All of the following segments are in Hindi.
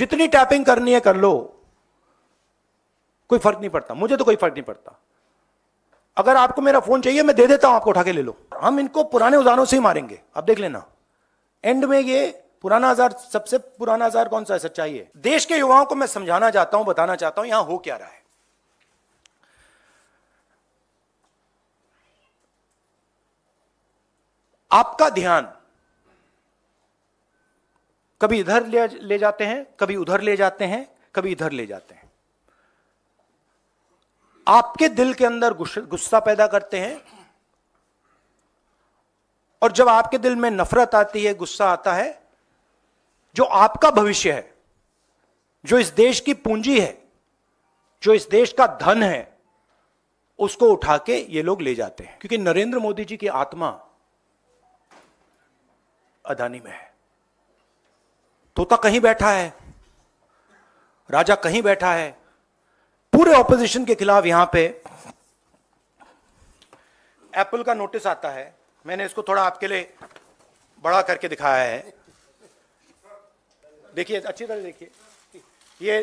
जितनी टैपिंग करनी है कर लो कोई फर्क नहीं पड़ता मुझे तो कोई फर्क नहीं पड़ता अगर आपको मेरा फोन चाहिए मैं दे देता हूं आपको उठा के ले लो हम इनको पुराने औजारों से ही मारेंगे आप देख लेना एंड में ये पुराना हजार सबसे पुराना हजार कौन सा है सच्चाई है देश के युवाओं को मैं समझाना चाहता हूं बताना चाहता हूं यहां हो क्या रहा है आपका ध्यान कभी इधर ले, ले जाते हैं कभी उधर ले जाते हैं कभी इधर ले जाते हैं आपके दिल के अंदर गुस्सा पैदा करते हैं और जब आपके दिल में नफरत आती है गुस्सा आता है जो आपका भविष्य है जो इस देश की पूंजी है जो इस देश का धन है उसको उठा के ये लोग ले जाते हैं क्योंकि नरेंद्र मोदी जी की आत्मा अदानी में है तोता कहीं बैठा है राजा कहीं बैठा है पूरे ऑपोजिशन के खिलाफ यहां पे एप्पल का नोटिस आता है मैंने इसको थोड़ा आपके लिए बड़ा करके दिखाया है देखिए अच्छी तरह देखिए ये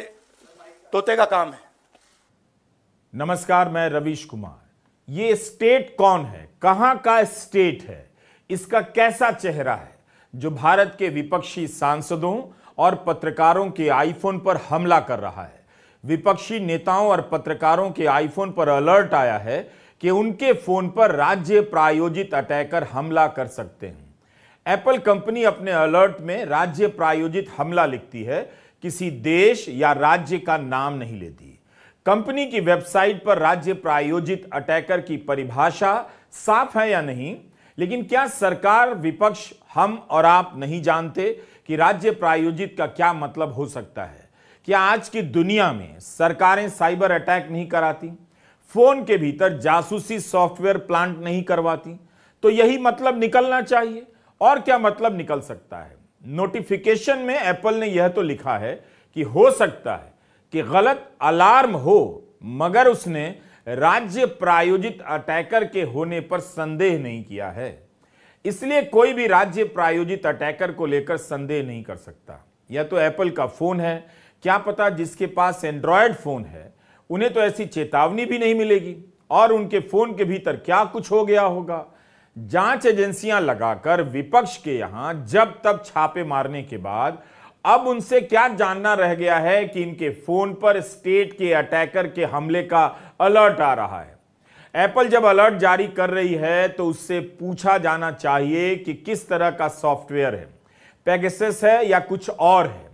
तोते का काम है नमस्कार मैं रवीश कुमार ये स्टेट कौन है कहां का स्टेट है इसका कैसा चेहरा है जो भारत के विपक्षी सांसदों और पत्रकारों के आईफोन पर हमला कर रहा है विपक्षी नेताओं और पत्रकारों के आईफोन पर अलर्ट आया है कि उनके फोन पर राज्य प्रायोजित अटैकर हमला कर सकते हैं एप्पल कंपनी अपने अलर्ट में राज्य प्रायोजित हमला लिखती है किसी देश या राज्य का नाम नहीं लेती कंपनी की वेबसाइट पर राज्य प्रायोजित अटैकर की परिभाषा साफ है या नहीं लेकिन क्या सरकार विपक्ष हम और आप नहीं जानते कि राज्य प्रायोजित का क्या मतलब हो सकता है क्या आज की दुनिया में सरकारें साइबर अटैक नहीं कराती फोन के भीतर जासूसी सॉफ्टवेयर प्लांट नहीं करवाती तो यही मतलब निकलना चाहिए और क्या मतलब निकल सकता है नोटिफिकेशन में एप्पल ने यह तो लिखा है कि हो सकता है कि गलत अलार्म हो मगर उसने राज्य प्रायोजित अटैकर के होने पर संदेह नहीं किया है इसलिए कोई भी राज्य प्रायोजित अटैकर को लेकर संदेह नहीं कर सकता या तो एप्पल का फोन है क्या पता जिसके पास एंड्रॉयड फोन है उन्हें तो ऐसी चेतावनी भी नहीं मिलेगी और उनके फोन के भीतर क्या कुछ हो गया होगा जांच एजेंसियां लगाकर विपक्ष के यहां जब तब छापे मारने के बाद अब उनसे क्या जानना रह गया है कि इनके फोन पर स्टेट के अटैकर के हमले का अलर्ट आ रहा है एप्पल जब अलर्ट जारी कर रही है तो उससे पूछा जाना चाहिए कि किस तरह का सॉफ्टवेयर है पैगेसिस है या कुछ और है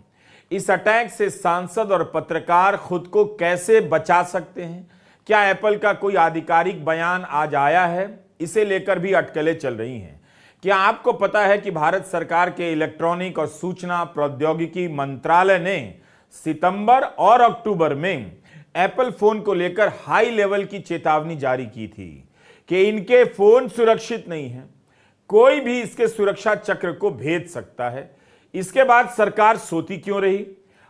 इस अटैक से सांसद और पत्रकार खुद को कैसे बचा सकते हैं क्या एप्पल का कोई आधिकारिक बयान आज आया है इसे लेकर भी अटकलें चल रही हैं क्या आपको पता है कि भारत सरकार के इलेक्ट्रॉनिक और सूचना प्रौद्योगिकी मंत्रालय ने सितंबर और अक्टूबर में एप्पल फोन को लेकर हाई लेवल की चेतावनी जारी की थी कि इनके फोन सुरक्षित नहीं है कोई भी इसके सुरक्षा चक्र को भेद सकता है इसके बाद सरकार सोती क्यों रही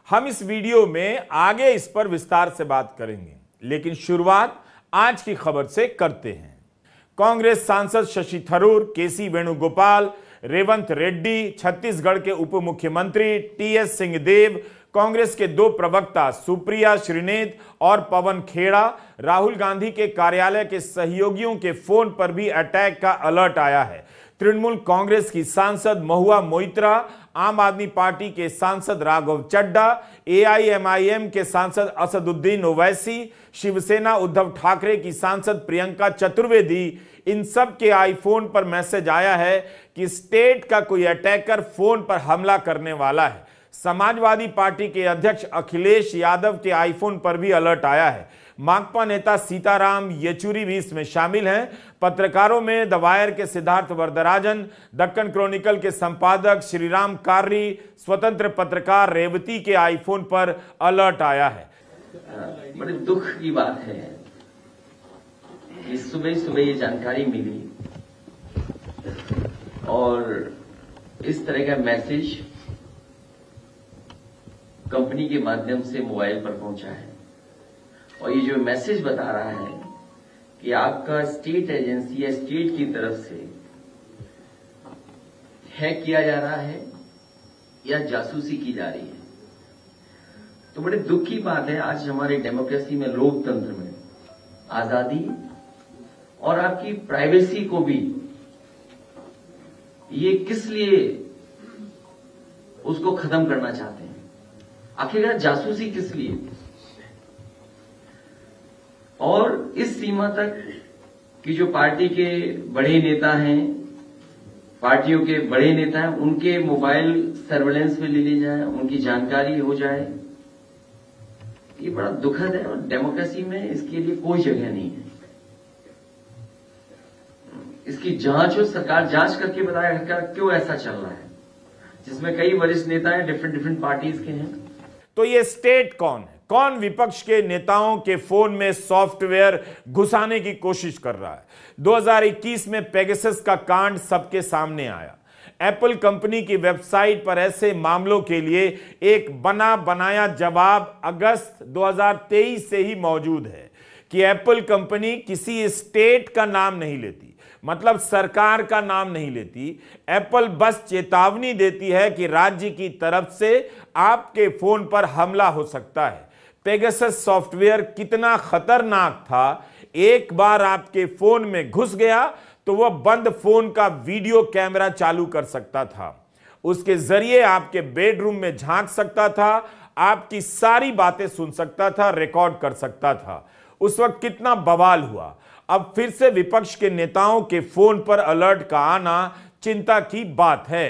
हम इस वीडियो में आगे इस पर विस्तार से बात करेंगे लेकिन शुरुआत आज की खबर से करते हैं कांग्रेस सांसद शशि थरूर केसी वेणुगोपाल रेवंत रेड्डी छत्तीसगढ़ के उप मुख्यमंत्री टी एस सिंहदेव कांग्रेस के दो प्रवक्ता सुप्रिया श्रीनेत और पवन खेड़ा राहुल गांधी के कार्यालय के सहयोगियों के फोन पर भी अटैक का अलर्ट आया है तृणमूल कांग्रेस की सांसद महुआ मोइत्रा आम आदमी पार्टी के सांसद राघव चड्डा एआईएमआईएम के सांसद असदुद्दीन ओवैसी शिवसेना उद्धव ठाकरे की सांसद प्रियंका चतुर्वेदी इन सब के आईफोन पर मैसेज आया है कि स्टेट का कोई अटैकर फोन पर हमला करने वाला है समाजवादी पार्टी के अध्यक्ष अखिलेश यादव के आईफोन पर भी अलर्ट आया है माकपा नेता सीताराम येचुरी भी इसमें शामिल हैं पत्रकारों में द वायर के सिद्धार्थ वरदराजन दक्कन क्रॉनिकल के संपादक श्रीराम कार्री स्वतंत्र पत्रकार रेवती के आईफोन पर अलर्ट आया है बड़े दुख की बात है कि सुबह सुबह ये जानकारी मिली और इस तरह का मैसेज कंपनी के माध्यम से मोबाइल पर पहुंचा है और ये जो मैसेज बता रहा है कि आपका स्टेट एजेंसी या स्टेट की तरफ से हैक किया जा रहा है या जासूसी की जा रही है तो बड़े दुख की बात है आज हमारे डेमोक्रेसी में लोकतंत्र में आजादी और आपकी प्राइवेसी को भी ये किस लिए उसको खत्म करना चाहते हैं आखिर जासूसी किस लिए और इस सीमा तक कि जो पार्टी के बड़े नेता हैं पार्टियों के बड़े नेता हैं उनके मोबाइल सर्वेलेंस में ले ली जाए उनकी जानकारी हो जाए ये बड़ा दुखद है और डेमोक्रेसी में इसके लिए कोई जगह नहीं है इसकी जांच हो सरकार जांच करके बताया क्यों ऐसा चल रहा है जिसमें कई वरिष्ठ नेता हैं डिफरेंट डिफरेंट पार्टीज के हैं तो ये स्टेट कौन है कौन विपक्ष के नेताओं के फोन में सॉफ्टवेयर घुसाने की कोशिश कर रहा है 2021 में पेगसस का कांड सबके सामने आया एप्पल कंपनी की वेबसाइट पर ऐसे मामलों के लिए एक बना बनाया जवाब अगस्त 2023 से ही मौजूद है कि एप्पल कंपनी किसी स्टेट का नाम नहीं लेती मतलब सरकार का नाम नहीं लेती एप्पल बस चेतावनी देती है कि राज्य की तरफ से आपके फोन पर हमला हो सकता है पेगसस सॉफ्टवेयर कितना खतरनाक था एक बार आपके फोन में घुस गया तो वह बंद फोन का वीडियो कैमरा चालू कर सकता था उसके जरिए आपके बेडरूम में झांक सकता था आपकी सारी बातें सुन सकता था रिकॉर्ड कर सकता था उस वक्त कितना बवाल हुआ अब फिर से विपक्ष के नेताओं के फोन पर अलर्ट का आना चिंता की बात है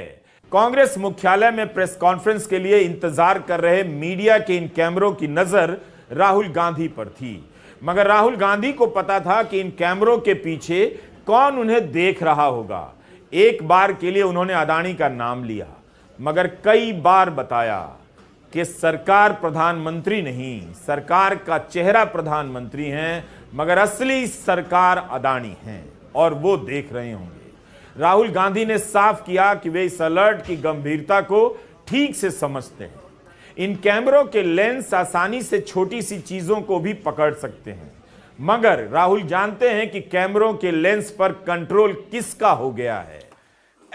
कांग्रेस मुख्यालय में प्रेस कॉन्फ्रेंस के लिए इंतजार कर रहे मीडिया के इन कैमरों की नजर राहुल गांधी पर थी मगर राहुल गांधी को पता था कि इन कैमरों के पीछे कौन उन्हें देख रहा होगा एक बार के लिए उन्होंने अदानी का नाम लिया मगर कई बार बताया कि सरकार प्रधानमंत्री नहीं सरकार का चेहरा प्रधानमंत्री है मगर असली सरकार अदानी है और वो देख रहे होंगे राहुल गांधी ने साफ किया कि वे इस अलर्ट की गंभीरता को ठीक से समझते हैं इन कैमरों के लेंस आसानी से छोटी सी चीजों को भी पकड़ सकते हैं मगर राहुल जानते हैं कि कैमरों के लेंस पर कंट्रोल किसका हो गया है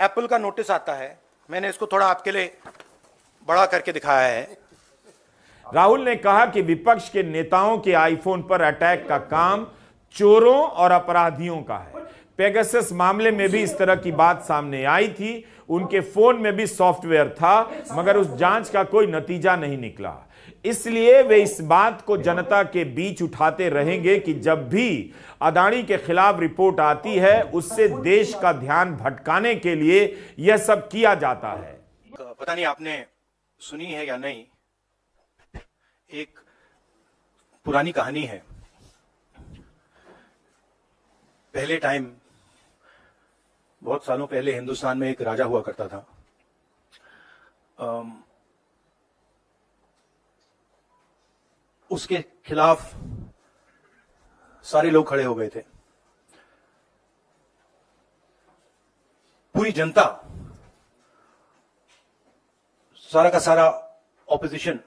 एप्पल का नोटिस आता है मैंने इसको थोड़ा आपके लिए बड़ा करके दिखाया है राहुल ने कहा कि विपक्ष के नेताओं के आईफोन पर अटैक का काम चोरों और अपराधियों का है पेगसस मामले में भी इस तरह की बात सामने आई थी उनके फोन में भी सॉफ्टवेयर था मगर उस जांच का कोई नतीजा नहीं निकला इसलिए वे इस बात को जनता के बीच उठाते रहेंगे कि जब भी अदाणी के खिलाफ रिपोर्ट आती है उससे देश का ध्यान भटकाने के लिए यह सब किया जाता है पता नहीं आपने सुनी है या नहीं एक पुरानी कहानी है पहले टाइम बहुत सालों पहले हिंदुस्तान में एक राजा हुआ करता था उसके खिलाफ सारे लोग खड़े हो गए थे पूरी जनता सारा का सारा ऑपोजिशन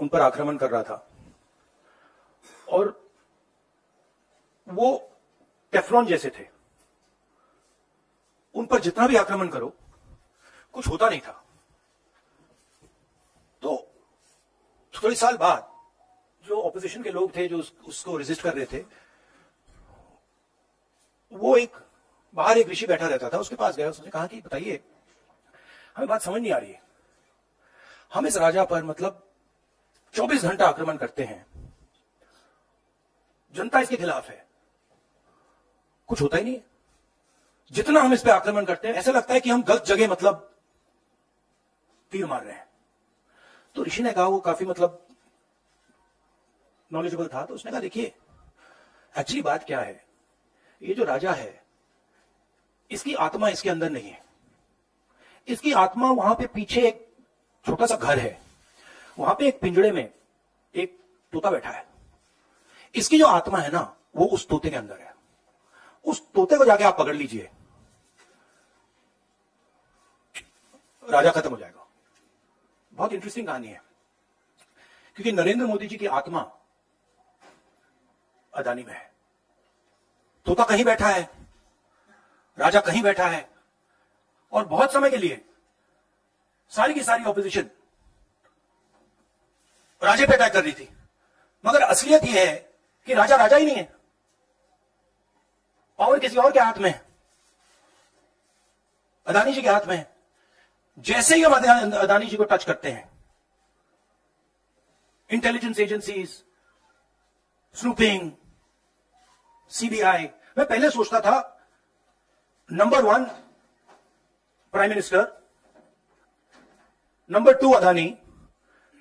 उन पर आक्रमण कर रहा था और वो टेफ्लॉन जैसे थे उन पर जितना भी आक्रमण करो कुछ होता नहीं था तो थोड़े साल बाद जो ऑपोजिशन के लोग थे जो उसको रेजिस्ट कर रहे थे वो एक बाहर एक ऋषि बैठा रहता था उसके पास गया उसने कहा कि बताइए हमें बात समझ नहीं आ रही है हम इस राजा पर मतलब 24 घंटा आक्रमण करते हैं जनता इसके खिलाफ है कुछ होता ही नहीं जितना हम इस पर आक्रमण करते हैं ऐसा लगता है कि हम गलत जगह मतलब तीर मार रहे हैं तो ऋषि ने कहा वो काफी मतलब नॉलेजेबल था तो उसने कहा देखिए एक्चुअली बात क्या है ये जो राजा है इसकी आत्मा इसके अंदर नहीं है इसकी आत्मा वहां पे पीछे एक छोटा सा घर है वहां पे एक पिंजड़े में एक तोता बैठा है इसकी जो आत्मा है ना वो उस तोते के अंदर है उस तोते को जाके आप पकड़ लीजिए राजा खत्म हो जाएगा बहुत इंटरेस्टिंग कहानी है क्योंकि नरेंद्र मोदी जी की आत्मा अदानी में है तोता कहीं बैठा है राजा कहीं बैठा है और बहुत समय के लिए सारी की सारी ऑपोजिशन राजे पैदा कर रही थी मगर असलियत यह है कि राजा राजा ही नहीं है पावर किसी और के हाथ में है अदानी जी के हाथ में है जैसे ही हम अदानी जी को टच करते हैं इंटेलिजेंस एजेंसीज स्नूपिंग सीबीआई मैं पहले सोचता था number one prime minister number two Adani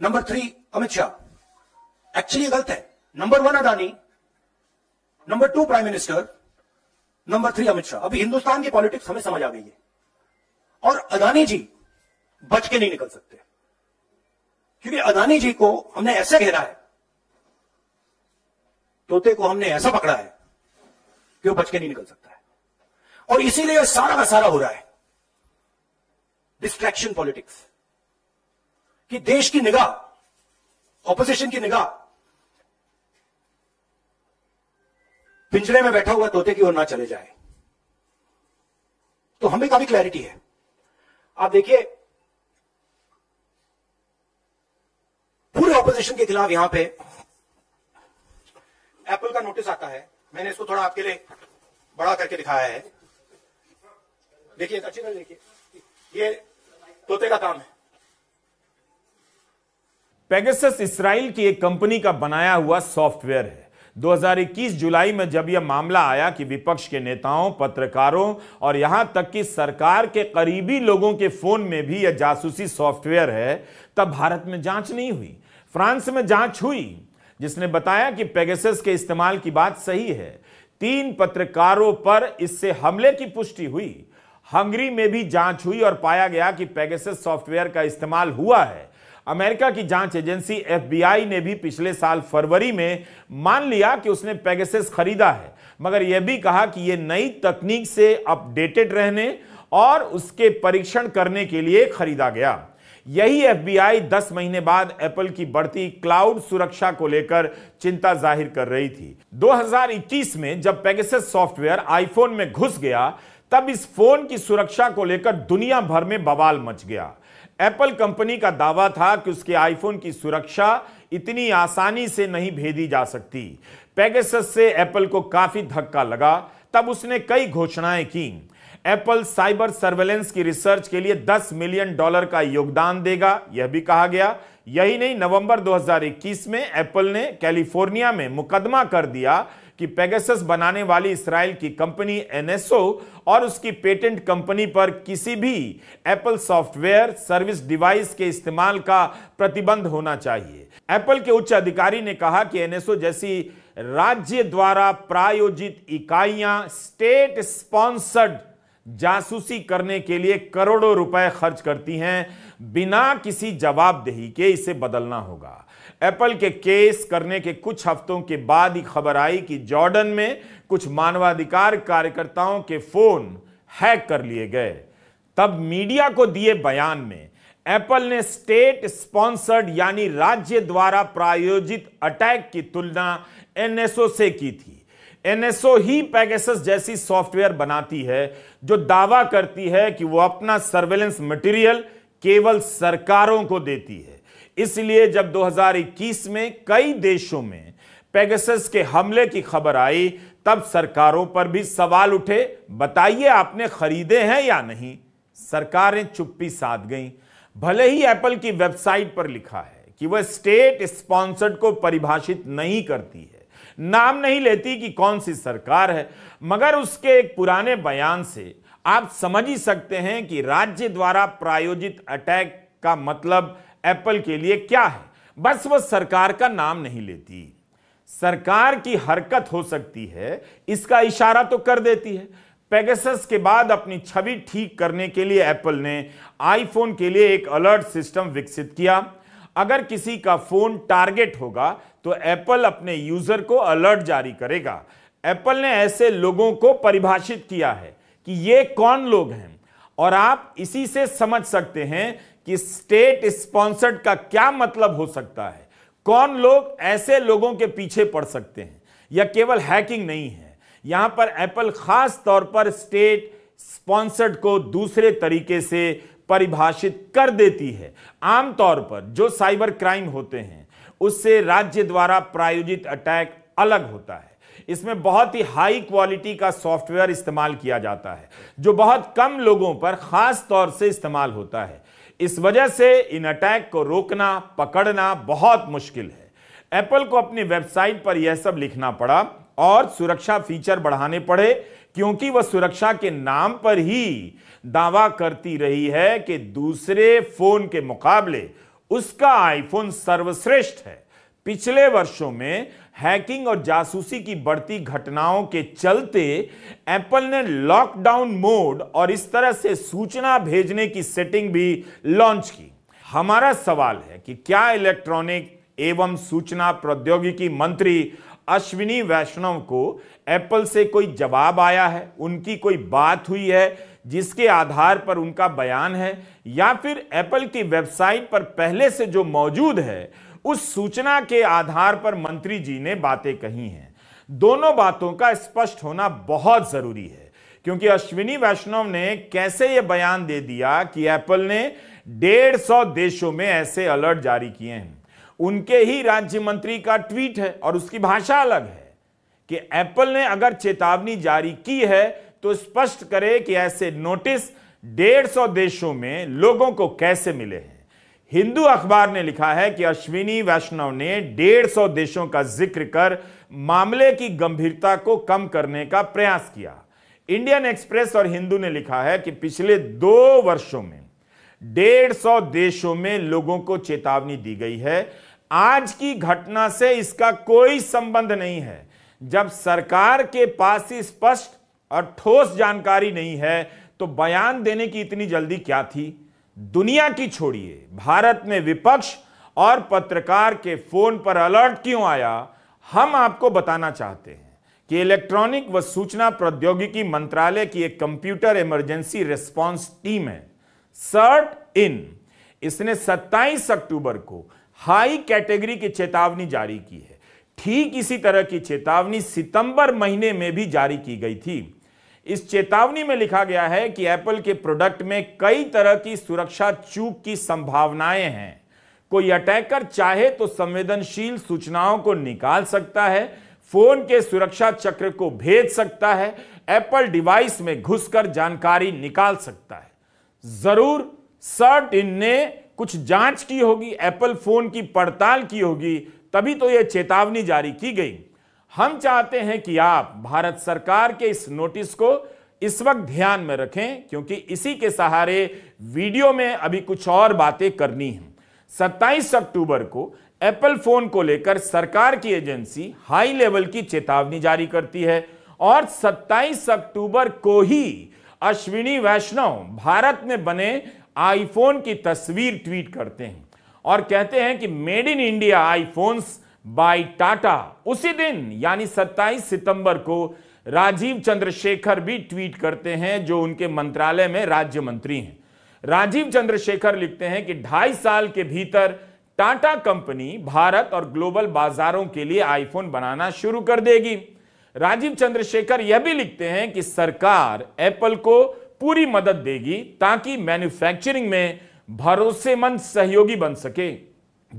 number three Amit Shah actually गलत है number one Adani number two prime minister number three Amit Shah अभी हिंदुस्तान की पॉलिटिक्स हमें समझ आ गई है और अदानी जी बच के नहीं निकल सकते क्योंकि अदानी जी को हमने ऐसे घेरा है तोते को हमने ऐसा पकड़ा है कि वो बच के नहीं निकल सकता है और इसीलिए सारा का सारा हो रहा है डिस्ट्रैक्शन पॉलिटिक्स कि देश की निगाह ऑपोजिशन की निगाह पिंजरे में बैठा हुआ तोते की ओर ना चले जाए तो हमें काफी क्लैरिटी है आप देखिए पूरे ऑपोजिशन के खिलाफ यहां पे एप्पल का नोटिस आता है मैंने इसको थोड़ा आपके लिए बड़ा करके दिखाया है देखिए अच्छी तरह देखिए ये तोते का काम है पेगसस इसराइल की एक कंपनी का बनाया हुआ सॉफ्टवेयर है 2021 जुलाई में जब यह मामला आया कि विपक्ष के नेताओं पत्रकारों और यहां तक कि सरकार के करीबी लोगों के फोन में भी यह जासूसी सॉफ्टवेयर है तब भारत में जांच नहीं हुई फ्रांस में जांच हुई जिसने बताया कि पेगसस के इस्तेमाल की बात सही है तीन पत्रकारों पर इससे हमले की पुष्टि हुई हंगरी में भी जांच हुई और पाया गया कि पेगसस सॉफ्टवेयर का इस्तेमाल हुआ है अमेरिका की जांच एजेंसी एफबीआई ने भी पिछले साल फरवरी में मान लिया कि उसने पैगेसिस खरीदा है मगर यह भी कहा कि यह नई तकनीक से अपडेटेड रहने और उसके परीक्षण करने के लिए खरीदा गया यही एफबीआई 10 महीने बाद एप्पल की बढ़ती क्लाउड सुरक्षा को लेकर चिंता जाहिर कर रही थी 2021 में जब पेगसेस सॉफ्टवेयर आईफोन में घुस गया तब इस फोन की सुरक्षा को लेकर दुनिया भर में बवाल मच गया एप्पल कंपनी का दावा था कि उसके आईफोन की सुरक्षा इतनी आसानी से नहीं भेदी जा सकती पैगेसस से एप्पल को काफी धक्का लगा तब उसने कई घोषणाएं की एप्पल साइबर सर्वेलेंस की रिसर्च के लिए 10 मिलियन डॉलर का योगदान देगा यह भी कहा गया यही नहीं नवंबर 2021 में एप्पल ने कैलिफोर्निया में मुकदमा कर दिया कि पेगसस बनाने वाली इसराइल की कंपनी एनएसओ और उसकी पेटेंट कंपनी पर किसी भी एप्पल सॉफ्टवेयर सर्विस डिवाइस के इस्तेमाल का प्रतिबंध होना चाहिए एप्पल के उच्च अधिकारी ने कहा कि एनएसओ जैसी राज्य द्वारा प्रायोजित इकाइयां स्टेट स्पॉन्सर्ड जासूसी करने के लिए करोड़ों रुपए खर्च करती हैं बिना किसी जवाबदेही के इसे बदलना होगा एप्पल के केस करने के कुछ हफ्तों के बाद ही खबर आई कि जॉर्डन में कुछ मानवाधिकार कार्यकर्ताओं के फोन हैक कर लिए गए तब मीडिया को दिए बयान में एप्पल ने स्टेट स्पॉन्सर्ड यानी राज्य द्वारा प्रायोजित अटैक की तुलना एनएसओ से की थी एनएसओ ही पैगेसस जैसी सॉफ्टवेयर बनाती है जो दावा करती है कि वो अपना सर्वेलेंस मटेरियल केवल सरकारों को देती है इसलिए जब 2021 में कई देशों में पेगसस के हमले की खबर आई तब सरकारों पर भी सवाल उठे बताइए आपने खरीदे हैं या नहीं सरकारें चुप्पी साध गईं भले ही एप्पल की वेबसाइट पर लिखा है कि वह स्टेट स्पॉन्सर्ड को परिभाषित नहीं करती है नाम नहीं लेती कि कौन सी सरकार है मगर उसके एक पुराने बयान से आप समझ ही सकते हैं कि राज्य द्वारा प्रायोजित अटैक का मतलब एप्पल के लिए क्या है बस वह सरकार का नाम नहीं लेती सरकार की हरकत हो सकती है इसका इशारा तो कर देती है पेगसस के बाद अपनी छवि ठीक करने के लिए एप्पल ने आईफोन के लिए एक अलर्ट सिस्टम विकसित किया अगर किसी का फोन टारगेट होगा तो एप्पल अपने यूजर को अलर्ट जारी करेगा एप्पल ने ऐसे लोगों को परिभाषित किया है कि ये कौन लोग हैं और आप इसी से समझ सकते हैं कि स्टेट स्पॉन्सर्ड का क्या मतलब हो सकता है कौन लोग ऐसे लोगों के पीछे पड़ सकते हैं यह केवल हैकिंग नहीं है यहां पर एप्पल खास तौर पर स्टेट स्पॉन्सर्ड को दूसरे तरीके से परिभाषित कर देती है आमतौर पर जो साइबर क्राइम होते हैं उससे राज्य द्वारा प्रायोजित अटैक अलग होता है इसमें बहुत ही हाई क्वालिटी का सॉफ्टवेयर इस्तेमाल किया जाता है जो बहुत कम लोगों पर खास तौर से इस्तेमाल होता है इस वजह से इन अटैक को रोकना पकड़ना बहुत मुश्किल है एप्पल को अपनी वेबसाइट पर यह सब लिखना पड़ा और सुरक्षा फीचर बढ़ाने पड़े क्योंकि वह सुरक्षा के नाम पर ही दावा करती रही है कि दूसरे फोन के मुकाबले उसका आईफोन सर्वश्रेष्ठ है पिछले वर्षों में हैकिंग और जासूसी की बढ़ती घटनाओं के चलते एप्पल ने लॉकडाउन मोड और इस तरह से सूचना भेजने की सेटिंग भी लॉन्च की हमारा सवाल है कि क्या इलेक्ट्रॉनिक एवं सूचना प्रौद्योगिकी मंत्री अश्विनी वैष्णव को एप्पल से कोई जवाब आया है उनकी कोई बात हुई है जिसके आधार पर उनका बयान है या फिर एप्पल की वेबसाइट पर पहले से जो मौजूद है उस सूचना के आधार पर मंत्री जी ने बातें कही हैं दोनों बातों का स्पष्ट होना बहुत जरूरी है क्योंकि अश्विनी वैष्णव ने कैसे यह बयान दे दिया कि एप्पल ने डेढ़ सौ देशों में ऐसे अलर्ट जारी किए हैं उनके ही राज्य मंत्री का ट्वीट है और उसकी भाषा अलग है कि एप्पल ने अगर चेतावनी जारी की है तो स्पष्ट करे कि ऐसे नोटिस डेढ़ सौ देशों में लोगों को कैसे मिले हैं हिंदू अखबार ने लिखा है कि अश्विनी वैष्णव ने डेढ़ सौ देशों का जिक्र कर मामले की गंभीरता को कम करने का प्रयास किया इंडियन एक्सप्रेस और हिंदू ने लिखा है कि पिछले दो वर्षों में डेढ़ सौ देशों में लोगों को चेतावनी दी गई है आज की घटना से इसका कोई संबंध नहीं है जब सरकार के पास ही स्पष्ट और ठोस जानकारी नहीं है तो बयान देने की इतनी जल्दी क्या थी दुनिया की छोड़िए भारत में विपक्ष और पत्रकार के फोन पर अलर्ट क्यों आया हम आपको बताना चाहते हैं कि इलेक्ट्रॉनिक व सूचना प्रौद्योगिकी मंत्रालय की एक कंप्यूटर इमरजेंसी रिस्पॉन्स टीम है सर्ट इन इसने 27 अक्टूबर को हाई कैटेगरी की चेतावनी जारी की है ठीक इसी तरह की चेतावनी सितंबर महीने में भी जारी की गई थी इस चेतावनी में लिखा गया है कि एप्पल के प्रोडक्ट में कई तरह की सुरक्षा चूक की संभावनाएं हैं कोई अटैकर चाहे तो संवेदनशील सूचनाओं को निकाल सकता है फोन के सुरक्षा चक्र को भेज सकता है एप्पल डिवाइस में घुसकर जानकारी निकाल सकता है जरूर सर्ट इन ने कुछ जांच की होगी एप्पल फोन की पड़ताल की होगी तभी तो यह चेतावनी जारी की गई हम चाहते हैं कि आप भारत सरकार के इस नोटिस को इस वक्त ध्यान में रखें क्योंकि इसी के सहारे वीडियो में अभी कुछ और बातें करनी है 27 अक्टूबर को एप्पल फोन को लेकर सरकार की एजेंसी हाई लेवल की चेतावनी जारी करती है और 27 अक्टूबर को ही अश्विनी वैष्णव भारत में बने आईफोन की तस्वीर ट्वीट करते हैं और कहते हैं कि made in India iPhones by Tata उसी दिन यानी 27 सितंबर को राजीव चंद्रशेखर भी ट्वीट करते हैं जो उनके मंत्रालय में राज्य मंत्री हैं राजीव चंद्रशेखर लिखते हैं कि ढाई साल के भीतर टाटा कंपनी भारत और ग्लोबल बाजारों के लिए आईफोन बनाना शुरू कर देगी राजीव चंद्रशेखर यह भी लिखते हैं कि सरकार एप्पल को पूरी मदद देगी ताकि मैन्युफैक्चरिंग में भरोसेमंद सहयोगी बन सके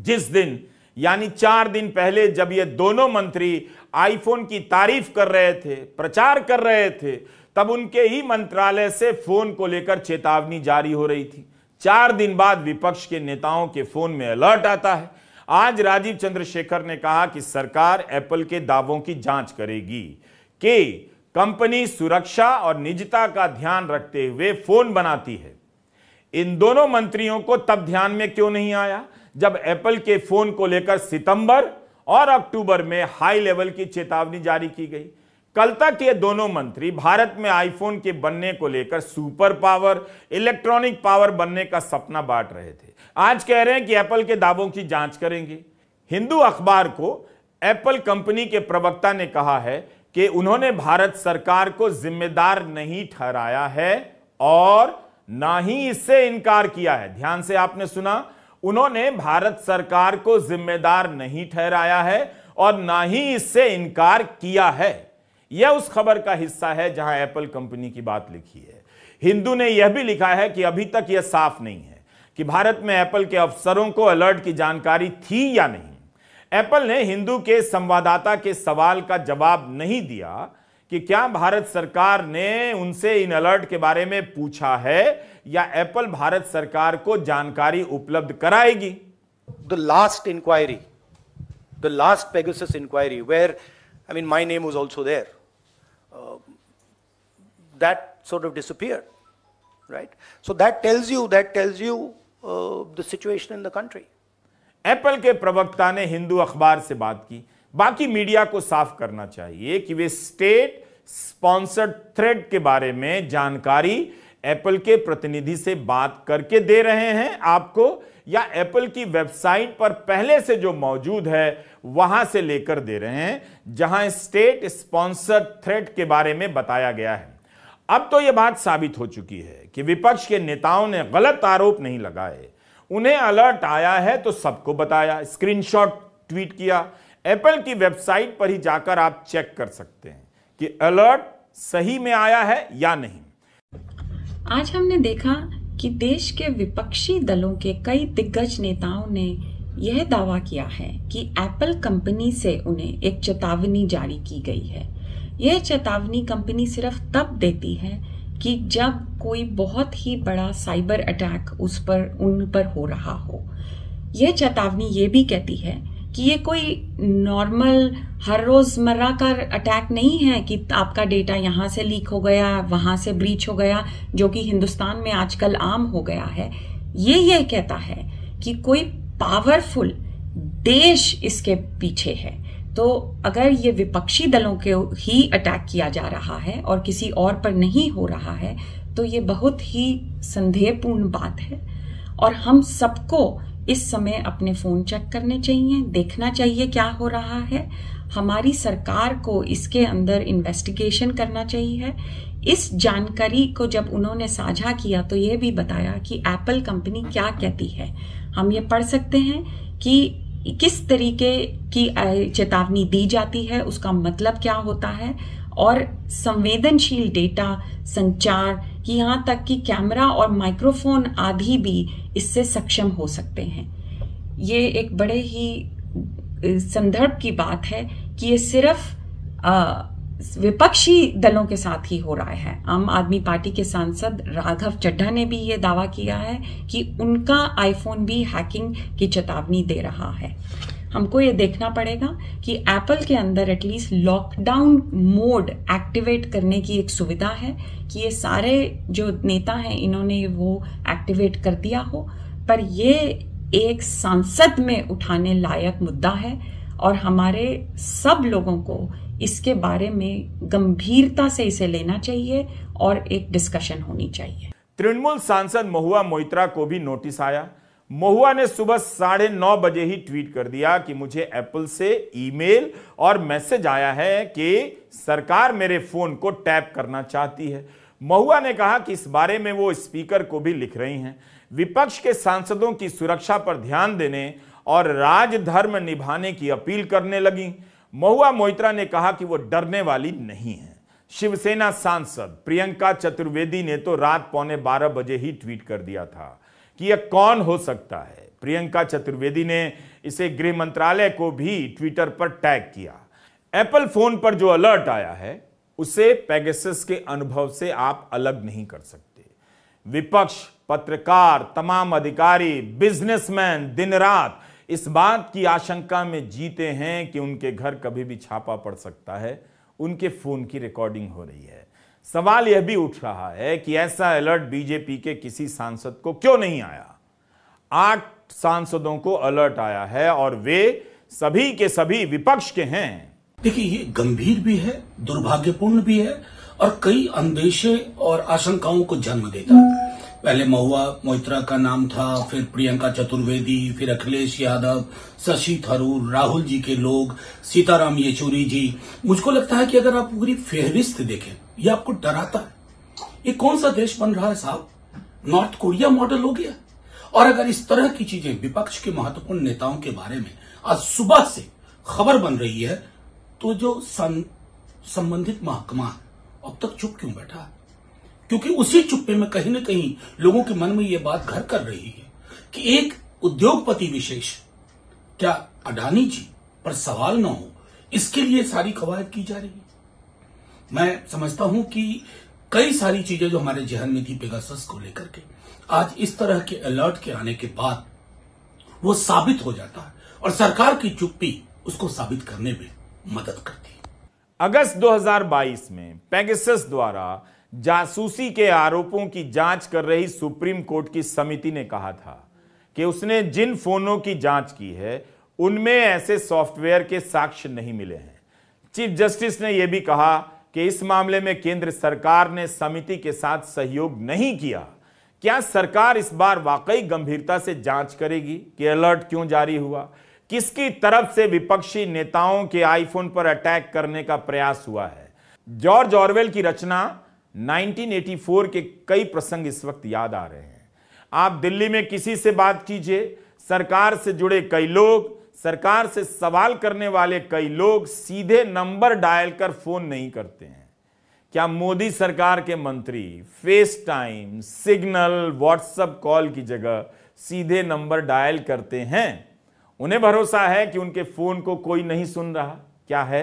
जिस दिन यानी चार दिन पहले जब ये दोनों मंत्री आईफोन की तारीफ कर रहे थे प्रचार कर रहे थे तब उनके ही मंत्रालय से फोन को लेकर चेतावनी जारी हो रही थी चार दिन बाद विपक्ष के नेताओं के फोन में अलर्ट आता है आज राजीव चंद्रशेखर ने कहा कि सरकार एप्पल के दावों की जांच करेगी कि कंपनी सुरक्षा और निजता का ध्यान रखते हुए फोन बनाती है इन दोनों मंत्रियों को तब ध्यान में क्यों नहीं आया जब एप्पल के फोन को लेकर सितंबर और अक्टूबर में हाई लेवल की चेतावनी जारी की गई कल तक ये दोनों मंत्री भारत में आईफोन के बनने को लेकर सुपर पावर इलेक्ट्रॉनिक पावर बनने का सपना बांट रहे थे आज कह रहे हैं कि एप्पल के दावों की जांच करेंगे हिंदू अखबार को एप्पल कंपनी के प्रवक्ता ने कहा है कि उन्होंने भारत सरकार को जिम्मेदार नहीं ठहराया है और ना ही इससे इनकार किया है ध्यान से आपने सुना उन्होंने भारत सरकार को जिम्मेदार नहीं ठहराया है और ना ही इससे इनकार किया है यह उस खबर का हिस्सा है जहां एप्पल कंपनी की बात लिखी है हिंदू ने यह भी लिखा है कि अभी तक यह साफ नहीं है कि भारत में एप्पल के अफसरों को अलर्ट की जानकारी थी या नहीं एप्पल ने हिंदू के संवाददाता के सवाल का जवाब नहीं दिया कि क्या भारत सरकार ने उनसे इन अलर्ट के बारे में पूछा है या एप्पल भारत सरकार को जानकारी उपलब्ध कराएगी the last inquiry the last Pegasus inquiry where I mean my name was also there that sort of disappear right so that tells you that tells you the situation in the country Apple के प्रवक्ता ने हिंदू अखबार से बात की बाकी मीडिया को साफ करना चाहिए कि वे स्टेट स्पॉन्सर्ड थ्रेड के बारे में जानकारी एप्पल के प्रतिनिधि से बात करके दे रहे हैं आपको या एप्पल की वेबसाइट पर पहले से जो मौजूद है वहां से लेकर दे रहे हैं जहां स्टेट स्पॉन्सर्ड थ्रेड के बारे में बताया गया है अब तो यह बात साबित हो चुकी है कि विपक्ष के नेताओं ने गलत आरोप नहीं लगाए उन्हें अलर्ट आया है तो सबको बताया स्क्रीनशॉट ट्वीट किया एप्पल की वेबसाइट पर ही जाकर आप चेक कर सकते हैं कि अलर्ट सही में आया है या नहीं आज हमने देखा कि देश के विपक्षी दलों के कई दिग्गज नेताओं ने यह दावा किया है कि एप्पल कंपनी से उन्हें एक चेतावनी जारी की गई है यह चेतावनी कंपनी सिर्फ तब देती है कि जब कोई बहुत ही बड़ा साइबर अटैक उस पर उन पर हो रहा हो यह चेतावनी ये भी कहती है कि ये कोई नॉर्मल हर रोज़मर्रा का अटैक नहीं है कि आपका डेटा यहाँ से लीक हो गया वहाँ से ब्रीच हो गया जो कि हिंदुस्तान में आजकल आम हो गया है ये ये कहता है कि कोई पावरफुल देश इसके पीछे है तो अगर ये विपक्षी दलों के ही अटैक किया जा रहा है और किसी और पर नहीं हो रहा है तो ये बहुत ही संदेहपूर्ण बात है और हम सबको इस समय अपने फ़ोन चेक करने चाहिए देखना चाहिए क्या हो रहा है हमारी सरकार को इसके अंदर इन्वेस्टिगेशन करना चाहिए इस जानकारी को जब उन्होंने साझा किया तो ये भी बताया कि एप्पल कंपनी क्या कहती है हम ये पढ़ सकते हैं कि किस तरीके की चेतावनी दी जाती है उसका मतलब क्या होता है और संवेदनशील डेटा संचार कि यहाँ तक कि कैमरा और माइक्रोफोन आदि भी इससे सक्षम हो सकते हैं ये एक बड़े ही संदर्भ की बात है कि ये सिर्फ विपक्षी दलों के साथ ही हो रहा है आम आदमी पार्टी के सांसद राघव चड्ढा ने भी ये दावा किया है कि उनका आईफोन भी हैकिंग की चेतावनी दे रहा है हमको ये देखना पड़ेगा कि एप्पल के अंदर एटलीस्ट लॉकडाउन मोड एक्टिवेट करने की एक सुविधा है कि ये सारे जो नेता हैं इन्होंने वो एक्टिवेट कर दिया हो पर ये एक सांसद में उठाने लायक मुद्दा है और हमारे सब लोगों को इसके बारे में गंभीरता से इसे लेना चाहिए और एक डिस्कशन होनी चाहिए तृणमूल सांसद महुआ मोइत्रा को भी नोटिस आया महुआ ने सुबह साढ़े नौ बजे ही ट्वीट कर दिया कि मुझे एप्पल से ईमेल और मैसेज आया है कि सरकार मेरे फोन को टैप करना चाहती है महुआ ने कहा कि इस बारे में वो स्पीकर को भी लिख रही हैं विपक्ष के सांसदों की सुरक्षा पर ध्यान देने और राजधर्म निभाने की अपील करने लगी महुआ मोहित्रा ने कहा कि वो डरने वाली नहीं है शिवसेना सांसद प्रियंका चतुर्वेदी ने तो रात पौने बारह बजे ही ट्वीट कर दिया था कि यह कौन हो सकता है प्रियंका चतुर्वेदी ने इसे गृह मंत्रालय को भी ट्विटर पर टैग किया एप्पल फोन पर जो अलर्ट आया है उसे पेगेसस के अनुभव से आप अलग नहीं कर सकते विपक्ष पत्रकार तमाम अधिकारी बिजनेसमैन दिन रात इस बात की आशंका में जीते हैं कि उनके घर कभी भी छापा पड़ सकता है उनके फोन की रिकॉर्डिंग हो रही है सवाल यह भी उठ रहा है कि ऐसा अलर्ट बीजेपी के किसी सांसद को क्यों नहीं आया आठ सांसदों को अलर्ट आया है और वे सभी के सभी विपक्ष के हैं देखिए ये गंभीर भी है दुर्भाग्यपूर्ण भी है और कई अंदेशे और आशंकाओं को जन्म देता है पहले महुआ मोहित्रा का नाम था फिर प्रियंका चतुर्वेदी फिर अखिलेश यादव शशि थरूर राहुल जी के लोग सीताराम येचुरी जी मुझको लगता है कि अगर आप पूरी फेहरिस्त देखें ये आपको डराता है ये कौन सा देश बन रहा है साहब नॉर्थ कोरिया मॉडल हो गया और अगर इस तरह की चीजें विपक्ष के महत्वपूर्ण नेताओं के बारे में आज सुबह से खबर बन रही है तो जो संबंधित महकमा अब तक चुप क्यों बैठा है क्योंकि उसी चुप्पे में कहीं ना कहीं लोगों के मन में ये बात घर कर रही है कि एक उद्योगपति विशेष क्या अडानी जी पर सवाल ना हो इसके लिए सारी कवायद की जा रही है मैं समझता हूं कि कई सारी चीजें जो हमारे जहन में थी पेगासस को लेकर के आज इस तरह के अलर्ट के आने के बाद वो साबित हो जाता है और सरकार की चुप्पी उसको साबित करने में मदद करती है अगस्त 2022 में पेगासस द्वारा जासूसी के आरोपों की जांच कर रही सुप्रीम कोर्ट की समिति ने कहा था कि उसने जिन फोनों की जांच की है उनमें ऐसे सॉफ्टवेयर के साक्ष्य नहीं मिले हैं चीफ जस्टिस ने यह भी कहा कि इस मामले में केंद्र सरकार ने समिति के साथ सहयोग नहीं किया क्या सरकार इस बार वाकई गंभीरता से जांच करेगी कि अलर्ट क्यों जारी हुआ किसकी तरफ से विपक्षी नेताओं के आईफोन पर अटैक करने का प्रयास हुआ है जॉर्ज ऑरवेल की रचना 1984 के कई प्रसंग इस वक्त याद आ रहे हैं आप दिल्ली में किसी से बात कीजिए सरकार से जुड़े कई लोग सरकार से सवाल करने वाले कई लोग सीधे नंबर डायल कर फोन नहीं करते हैं क्या मोदी सरकार के मंत्री FaceTime Signal WhatsApp call की जगह सीधे नंबर डायल करते हैं उन्हें भरोसा है कि उनके फोन को कोई नहीं सुन रहा क्या है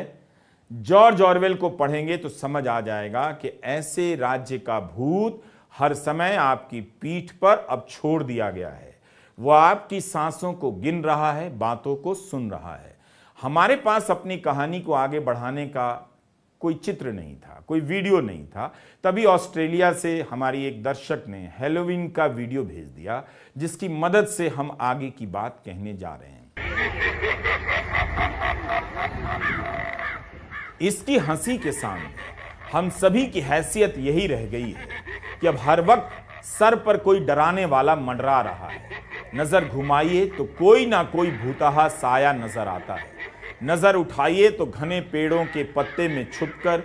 जॉर्ज ऑरवेल को पढ़ेंगे तो समझ आ जाएगा कि ऐसे राज्य का भूत हर समय आपकी पीठ पर अब छोड़ दिया गया है वह आपकी सांसों को गिन रहा है बातों को सुन रहा है हमारे पास अपनी कहानी को आगे बढ़ाने का कोई चित्र नहीं था कोई वीडियो नहीं था तभी ऑस्ट्रेलिया से हमारी एक दर्शक ने हेलोविन का वीडियो भेज दिया जिसकी मदद से हम आगे की बात कहने जा रहे हैं इसकी हंसी के सामने हम सभी की हैसियत यही रह गई है कि अब हर वक्त सर पर कोई डराने वाला मंडरा रहा है नज़र घुमाइए तो कोई ना कोई भूतहा साया नज़र आता है नज़र उठाइए तो घने पेड़ों के पत्ते में छुपकर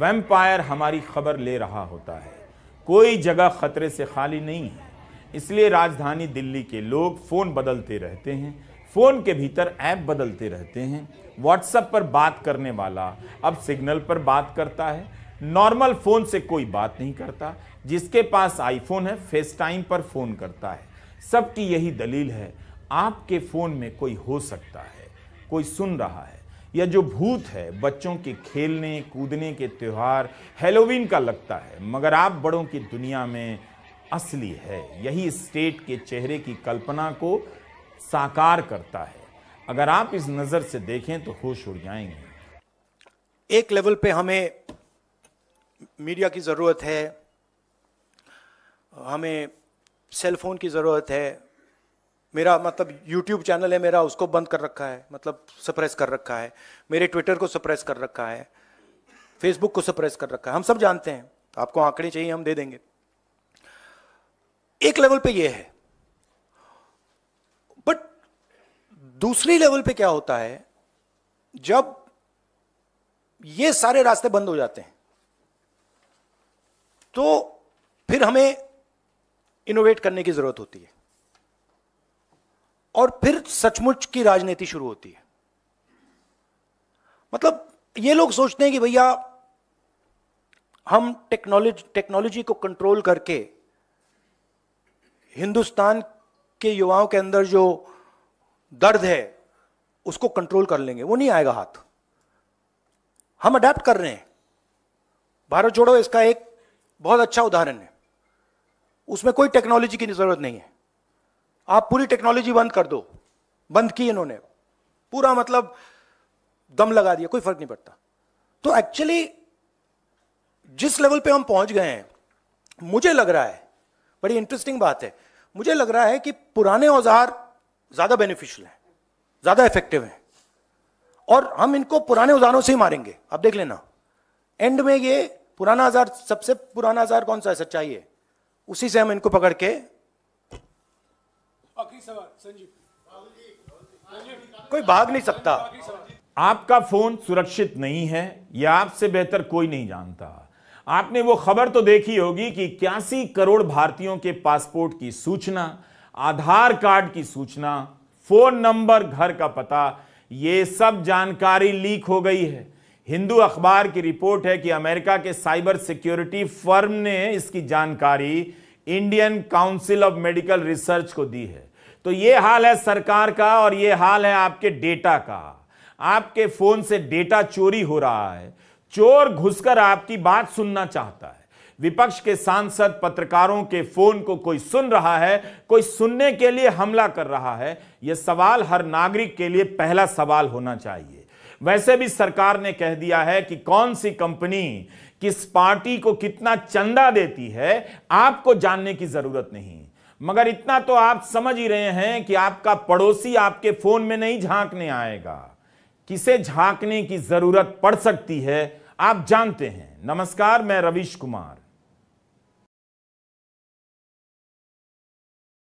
वैम्पायर हमारी खबर ले रहा होता है कोई जगह खतरे से खाली नहीं है इसलिए राजधानी दिल्ली के लोग फ़ोन बदलते रहते हैं फ़ोन के भीतर ऐप बदलते रहते हैं व्हाट्सएप पर बात करने वाला अब सिग्नल पर बात करता है नॉर्मल फ़ोन से कोई बात नहीं करता जिसके पास आईफोन है फेस टाइम पर फ़ोन करता है सबकी यही दलील है आपके फ़ोन में कोई हो सकता है कोई सुन रहा है या जो भूत है बच्चों के खेलने कूदने के त्यौहार हेलोवीन का लगता है मगर आप बड़ों की दुनिया में असली है यही स्टेट के चेहरे की कल्पना को साकार करता है अगर आप इस नज़र से देखें तो होश उड़ जाएंगे एक लेवल पे हमें मीडिया की ज़रूरत है हमें सेलफोन की ज़रूरत है मेरा मतलब यूट्यूब चैनल है मेरा उसको बंद कर रखा है मतलब सप्रेस कर रखा है मेरे ट्विटर को सप्रेस कर रखा है फेसबुक को सप्रेस कर रखा है हम सब जानते हैं आपको आंकड़े चाहिए हम दे देंगे एक लेवल पे ये है दूसरी लेवल पे क्या होता है जब ये सारे रास्ते बंद हो जाते हैं तो फिर हमें इनोवेट करने की जरूरत होती है और फिर सचमुच की राजनीति शुरू होती है मतलब ये लोग सोचते हैं कि भैया हम टेक्नोलॉजी टेक्नोलॉजी को कंट्रोल करके हिंदुस्तान के युवाओं के अंदर जो दर्द है उसको कंट्रोल कर लेंगे वो नहीं आएगा हाथ हम अडेप्ट कर रहे हैं भारत जोड़ो इसका एक बहुत अच्छा उदाहरण है उसमें कोई टेक्नोलॉजी की जरूरत नहीं है आप पूरी टेक्नोलॉजी बंद कर दो बंद की इन्होंने पूरा मतलब दम लगा दिया कोई फर्क नहीं पड़ता तो एक्चुअली जिस लेवल पे हम पहुंच गए हैं मुझे लग रहा है बड़ी इंटरेस्टिंग बात है मुझे लग रहा है कि पुराने औजार ज़्यादा बेनिफिशियल है ज़्यादा इफेक्टिव है और हम इनको पुराने औजारों से ही मारेंगे आप देख लेना एंड में ये पुराना आजार सबसे पुराना आजार कौन सा है सच्चाई है उसी से हम इनको पकड़ के कोई भाग नहीं सकता आपका फोन सुरक्षित नहीं है यह आपसे बेहतर कोई नहीं जानता आपने वो खबर तो देखी होगी कि इक्यासी करोड़ भारतीयों के पासपोर्ट की सूचना आधार कार्ड की सूचना फोन नंबर घर का पता ये सब जानकारी लीक हो गई है हिंदू अखबार की रिपोर्ट है कि अमेरिका के साइबर सिक्योरिटी फर्म ने इसकी जानकारी Indian Council of Medical Research को दी है तो ये हाल है सरकार का और ये हाल है आपके डेटा का आपके फोन से डेटा चोरी हो रहा है चोर घुसकर आपकी बात सुनना चाहता है विपक्ष के सांसद पत्रकारों के फोन को कोई सुन रहा है कोई सुनने के लिए हमला कर रहा है यह सवाल हर नागरिक के लिए पहला सवाल होना चाहिए वैसे भी सरकार ने कह दिया है कि कौन सी कंपनी किस पार्टी को कितना चंदा देती है आपको जानने की जरूरत नहीं मगर इतना तो आप समझ ही रहे हैं कि आपका पड़ोसी आपके फोन में नहीं झांकने आएगा किसे झांकने की जरूरत पड़ सकती है आप जानते हैं नमस्कार मैं रविश कुमार